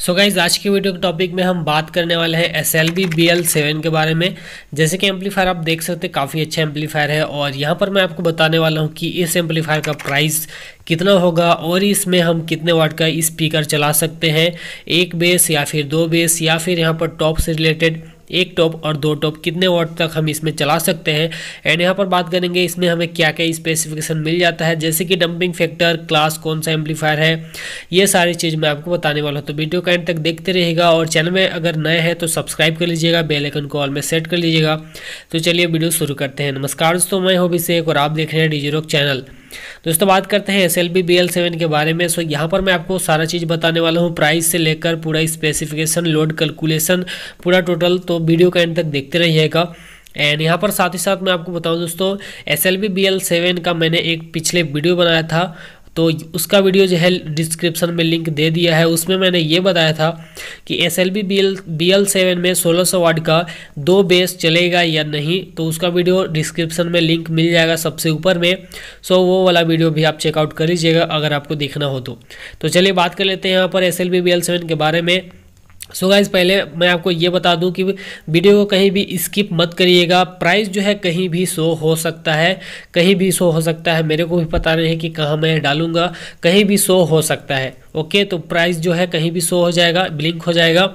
सो so guys आज के video के टॉपिक में हम बात करने वाले हैं S L B B L seven के बारे में जैसे कि एम्पलीफायर आप देख सकते हैं काफ़ी अच्छा एम्पलीफायर है और यहाँ पर मैं आपको बताने वाला हूँ कि इस एम्पलीफायर का प्राइस कितना होगा और इसमें हम कितने वाट का स्पीकर चला सकते हैं एक बेस या फिर दो बेस या फिर यहाँ पर टॉप से रिलेटेड एक टॉप और दो टॉप कितने वाट तक हम इसमें चला सकते हैं एंड यहाँ पर बात करेंगे इसमें हमें क्या क्या स्पेसिफिकेशन मिल जाता है जैसे कि डंपिंग फैक्टर क्लास कौन सा एम्पलीफायर है ये सारी चीज़ मैं आपको बताने वाला हूँ तो वीडियो का एंड तक देखते रहेगा और चैनल में अगर नए हैं तो सब्सक्राइब कर लीजिएगा बेलाइकन को ऑल में सेट कर लीजिएगा तो चलिए वीडियो शुरू करते हैं नमस्कार दोस्तों मैं हूँ अभिषेक और आप देख रहे हैं डीजी चैनल दोस्तों तो बात करते हैं S L B B L seven के बारे में सो यहाँ पर मैं आपको सारा चीज़ बताने वाला हूँ प्राइस से लेकर पूरा स्पेसिफिकेशन लोड कैलकुलेशन पूरा टोटल तो वीडियो का एंड तक देखते रहिएगा एंड यहाँ पर साथ ही साथ मैं आपको बताऊँ दोस्तों S L B B L seven का मैंने एक पिछले वीडियो बनाया था तो उसका वीडियो जो है डिस्क्रिप्शन में लिंक दे दिया है उसमें मैंने ये बताया था कि S L B B L seven में सोलह सौ वाट का दो बेस चलेगा या नहीं तो उसका वीडियो डिस्क्रिप्शन में लिंक मिल जाएगा सबसे ऊपर में सो वो वाला वीडियो भी आप चेकआउट कर लीजिएगा अगर आपको देखना हो तो, तो चलिए बात कर लेते हैं यहाँ पर S L B B L seven के बारे में सो so गाइज पहले मैं आपको ये बता दूं कि वीडियो को कहीं भी स्किप मत करिएगा प्राइस जो है कहीं भी शो हो सकता है कहीं भी शो हो सकता है मेरे को भी पता नहीं है कि कहाँ मैं डालूंगा कहीं भी शो हो सकता है ओके तो प्राइस जो है कहीं भी शो हो जाएगा ब्लिंक हो जाएगा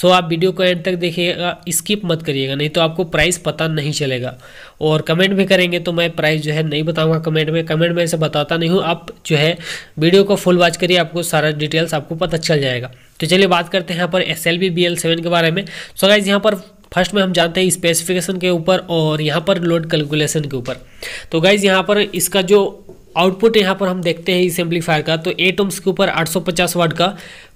सो आप वीडियो को एंड तक देखिएगा स्किप मत करिएगा नहीं तो आपको प्राइस पता नहीं चलेगा और कमेंट भी करेंगे तो मैं प्राइस जो है नहीं बताऊंगा कमेंट में कमेंट में ऐसे बताता नहीं हूँ आप जो है वीडियो को फुल वॉच करिए आपको सारा डिटेल्स आपको पता चल जाएगा तो चलिए बात करते हैं यहाँ पर एस एल के बारे में सो गाइज यहाँ पर फर्स्ट में हम जानते हैं स्पेसिफिकेशन के ऊपर और यहाँ पर लोड कैलकुलेशन के ऊपर तो गाइज यहाँ पर इसका जो आउटपुट यहाँ पर हम देखते हैं इस एम्पलीफायर का तो एट ओम्स के ऊपर 850 वाट का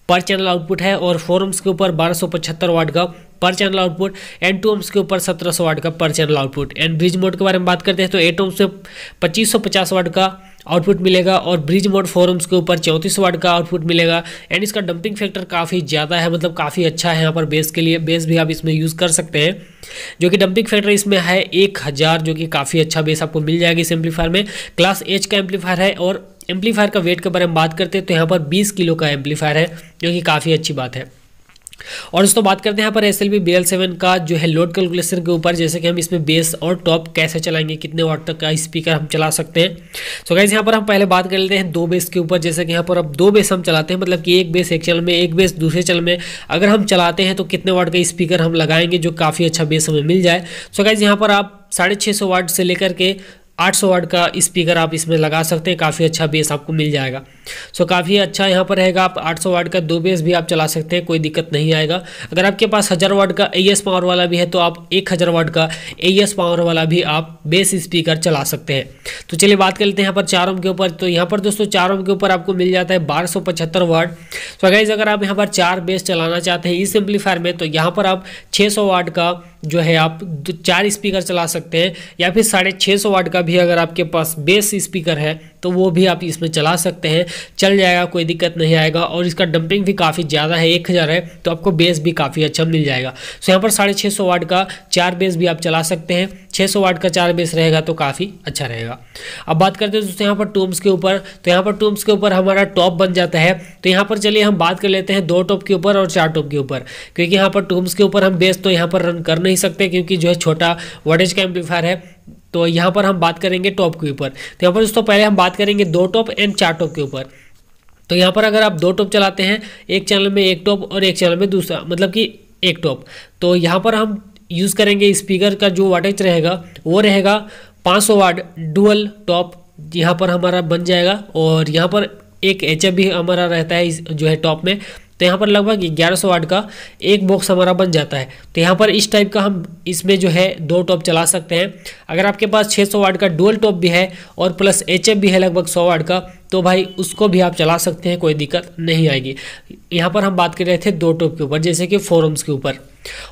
पर चैनल आउटपुट है और फोर ओम्स के ऊपर 1275 वाट का per channel output and two ohms के ऊपर 1700 वाट का per channel output and bridge mode के बारे में बात करते हैं तो एट ओम्स से पच्चीस वाट का आउटपुट मिलेगा और ब्रिज मोड फोरम्स के ऊपर चौंतीस वाट का आउटपुट मिलेगा एंड इसका डंपिंग फैक्टर काफ़ी ज़्यादा है मतलब काफ़ी अच्छा है यहाँ पर बेस के लिए बेस भी आप इसमें यूज़ कर सकते हैं जो कि डंपिंग फैक्टर इसमें है एक हज़ार जो कि काफ़ी अच्छा बेस आपको मिल जाएगा इस एम्पलीफायर में क्लास एच का एम्पलीफायर है और एम्पलीफायर का वेट के बारे में बात करते हैं तो यहाँ पर बीस किलो का एम्पलीफायर है जो कि काफ़ी अच्छी बात है और दोस्तों बात करते हैं यहाँ पर S L B L seven का जो है लोड कैलकुलेशन के ऊपर जैसे कि हम इसमें बेस और टॉप कैसे चलाएंगे कितने वाट तक का स्पीकर हम चला सकते हैं सो गाइज यहाँ पर हम पहले बात कर लेते हैं दो बेस के ऊपर जैसे कि यहाँ पर अब दो बेस हम चलाते हैं मतलब कि एक बेस एक चल में एक बेस दूसरे चल में अगर हम चलाते हैं तो कितने वाट का स्पीकर हम लगाएंगे जो काफ़ी अच्छा बेस हमें मिल जाए सो गाइज यहाँ पर आप साढ़े छः सौ वाट से लेकर के 800 वाट का स्पीकर आप इसमें लगा सकते हैं काफ़ी अच्छा बेस आपको मिल जाएगा सो so, काफ़ी अच्छा यहाँ पर रहेगा आप 800 वाट का दो बेस भी आप चला सकते हैं कोई दिक्कत नहीं आएगा अगर आपके पास हज़ार वाट का ए पावर वाला भी है तो आप एक हज़ार वाट का ए पावर वाला भी आप बेस स्पीकर चला सकते हैं तो चलिए बात कर लेते हैं यहाँ पर ओम के ऊपर तो यहाँ पर दोस्तों चारों के ऊपर आपको मिल जाता है बारह वाट सो so, अगर आप यहाँ पर चार बेस चलाना चाहते हैं इस एम्पलीफायर में तो यहाँ पर आप छः वाट का जो है आप चार स्पीकर चला सकते हैं या फिर साढ़े छः सौ वाट का भी अगर आपके पास बेस स्पीकर है तो वो भी आप इसमें चला सकते हैं चल जाएगा कोई दिक्कत नहीं आएगा और इसका डंपिंग भी काफ़ी ज़्यादा है एक हज़ार है तो आपको बेस भी काफ़ी अच्छा मिल जाएगा सो यहाँ पर साढ़े छः सौ वाट का चार बेस भी आप चला सकते हैं छः सौ वाट का चार बेस रहेगा तो काफ़ी अच्छा रहेगा अब बात करते हैं दोस्तों यहाँ पर टूम्स के ऊपर तो यहाँ पर टूम्स के ऊपर हमारा टॉप बन जाता है तो यहाँ पर चलिए हम बात कर लेते हैं दो टॉप के ऊपर और चार टॉप के ऊपर क्योंकि यहाँ पर टूम्स के ऊपर हम बेस तो यहाँ पर रन कर नहीं सकते क्योंकि जो है छोटा वोटेज का एम्पलीफायर है तो यहाँ पर हम बात करेंगे टॉप के ऊपर तो यहाँ पर दोस्तों पहले हम बात करेंगे दो टॉप एंड चार टॉप के ऊपर तो यहाँ पर अगर आप दो टॉप चलाते हैं एक चैनल में एक टॉप और एक चैनल में दूसरा मतलब कि एक टॉप तो यहाँ पर हम यूज़ करेंगे स्पीकर का जो वाटेज रहेगा वो रहेगा 500 सौ वाट डुअल टॉप यहाँ पर हमारा बन जाएगा और यहाँ पर एक एच भी हमारा रहता है जो है टॉप में तो यहाँ पर लगभग ग्यारह सौ वाट का एक बॉक्स हमारा बन जाता है तो यहाँ पर इस टाइप का हम इसमें जो है दो टॉप चला सकते हैं अगर आपके पास 600 वाट का डुअल टॉप भी है और प्लस एच भी है लगभग सौ वाट का तो भाई उसको भी आप चला सकते हैं कोई दिक्कत नहीं आएगी यहाँ पर हम बात कर रहे थे दो टूब के ऊपर जैसे कि फोरम्स के ऊपर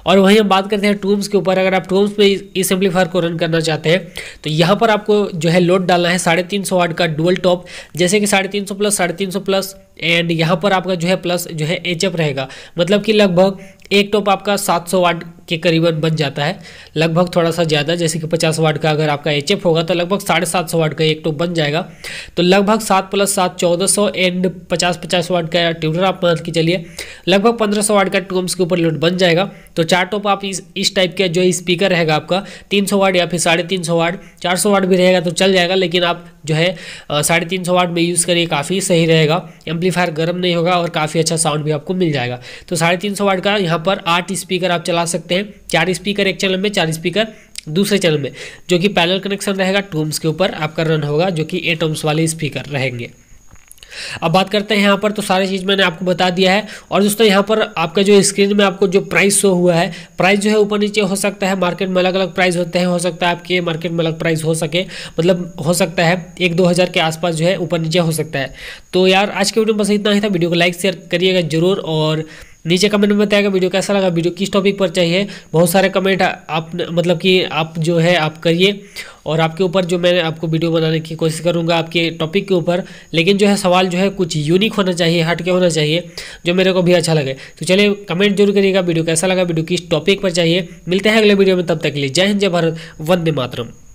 और वहीं हम बात करते हैं टूम्स के ऊपर अगर आप टूम्स में इस एम्पलीफायर को रन करना चाहते हैं तो यहाँ पर आपको जो है लोड डालना है साढ़े तीन सौ वाट का डुअल टॉप जैसे कि साढ़े तीन सौ प्लस साढ़े तीन सौ प्लस एंड यहाँ पर आपका जो है प्लस जो है एच रहेगा मतलब कि लगभग एक टॉप आपका सात सौ वाट के करीबन बन जाता है लगभग थोड़ा सा ज़्यादा जैसे कि पचास वाट का अगर आपका एच होगा तो लगभग साढ़े सात सौ वाट का एक ट्यूब तो बन जाएगा तो लगभग सात प्लस सात चौदह सौ एंड पचास पचास वाट का ट्यूनर आप मान के चलिए लगभग पंद्रह सौ वाट का टोम्स के ऊपर लोड बन जाएगा तो चार टॉप आप इस इस टाइप का जो स्पीकर रहेगा आपका तीन सौ वाट या फिर साढ़े तीन सौ वाट चार सौ वाट भी रहेगा तो चल जाएगा लेकिन आप जो है साढ़े तीन सौ वाट में यूज़ करिए काफ़ी सही रहेगा एम्पलीफायर गर्म नहीं होगा और काफ़ी अच्छा साउंड भी आपको मिल जाएगा तो साढ़े तीन सौ वाट का यहाँ पर आठ स्पीकर आप चला सकते हैं चार स्पीकर एक चैनल में चार स्पीकर दूसरे चैनल में जो कि पैनल कनेक्शन रहेगा टूम्स के ऊपर आपका रन होगा जो कि एट ओम्स वाले स्पीकर रहेंगे अब बात करते हैं यहाँ पर तो सारी चीज़ मैंने आपको बता दिया है और दोस्तों यहाँ पर आपका जो स्क्रीन में आपको जो प्राइस शो हुआ है प्राइस जो है ऊपर नीचे हो सकता है मार्केट में अलग अलग प्राइस होते हैं हो सकता है आपके मार्केट में अलग प्राइस हो सके मतलब हो सकता है एक दो हज़ार के आसपास जो है ऊपर नीचे हो सकता है तो यार आज के वीडियो में बस इतना ही था वीडियो को लाइक शेयर करिएगा जरूर और नीचे कमेंट में बताएगा वीडियो कैसा लगा वीडियो किस टॉपिक पर चाहिए बहुत सारे कमेंट आप मतलब कि आप जो है आप करिए और आपके ऊपर जो मैं आपको वीडियो बनाने की कोशिश करूँगा आपके टॉपिक के ऊपर लेकिन जो है सवाल जो है कुछ यूनिक होना चाहिए हट के होना चाहिए जो मेरे को भी अच्छा लगे तो चलिए कमेंट जरूर करिएगा वीडियो कैसा लगा वीडियो किस टॉपिक पर चाहिए मिलते हैं अगले वीडियो में तब तक के लिए जय हिंद जय भारत वंदे मातरम